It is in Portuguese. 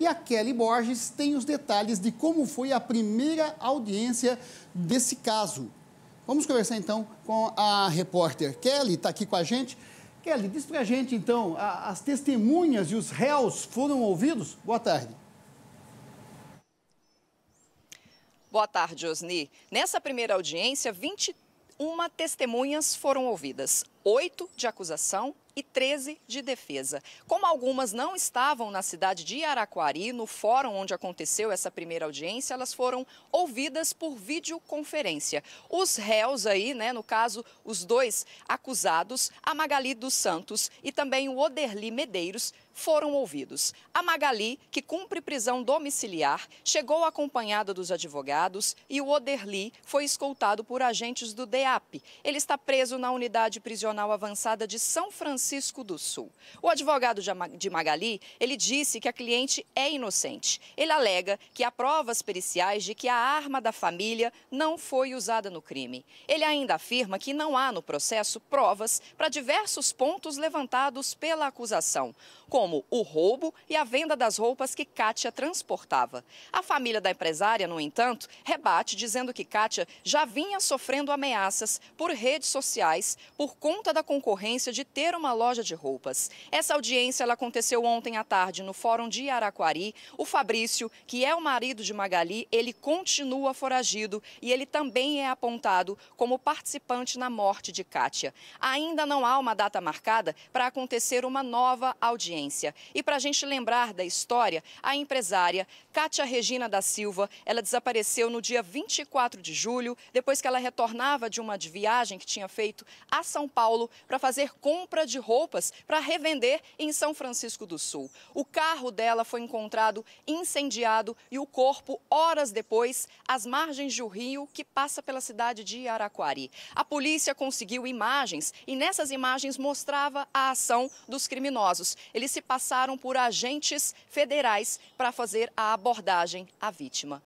E a Kelly Borges tem os detalhes de como foi a primeira audiência desse caso. Vamos conversar então com a repórter Kelly, está aqui com a gente. Kelly, diz para a gente então, as testemunhas e os réus foram ouvidos? Boa tarde. Boa tarde, Osni. Nessa primeira audiência, 21 testemunhas foram ouvidas oito de acusação e 13 de defesa. Como algumas não estavam na cidade de Araquari, no fórum onde aconteceu essa primeira audiência, elas foram ouvidas por videoconferência. Os réus aí, né, no caso, os dois acusados, a Magali dos Santos e também o Oderli Medeiros, foram ouvidos. A Magali, que cumpre prisão domiciliar, chegou acompanhada dos advogados e o Oderli foi escoltado por agentes do DEAP. Ele está preso na unidade prisional Regional Avançada de São Francisco do Sul. O advogado de Magali, ele disse que a cliente é inocente. Ele alega que há provas periciais de que a arma da família não foi usada no crime. Ele ainda afirma que não há no processo provas para diversos pontos levantados pela acusação, como o roubo e a venda das roupas que Kátia transportava. A família da empresária, no entanto, rebate dizendo que Kátia já vinha sofrendo ameaças por redes sociais por conta conta da concorrência de ter uma loja de roupas. Essa audiência ela aconteceu ontem à tarde no Fórum de Araquari. O Fabrício, que é o marido de Magali, ele continua foragido e ele também é apontado como participante na morte de Kátia. Ainda não há uma data marcada para acontecer uma nova audiência. E para a gente lembrar da história, a empresária Kátia Regina da Silva, ela desapareceu no dia 24 de julho, depois que ela retornava de uma viagem que tinha feito a São Paulo Paulo para fazer compra de roupas para revender em São Francisco do Sul. O carro dela foi encontrado incendiado e o corpo, horas depois, às margens do rio que passa pela cidade de Araquari. A polícia conseguiu imagens e nessas imagens mostrava a ação dos criminosos. Eles se passaram por agentes federais para fazer a abordagem à vítima.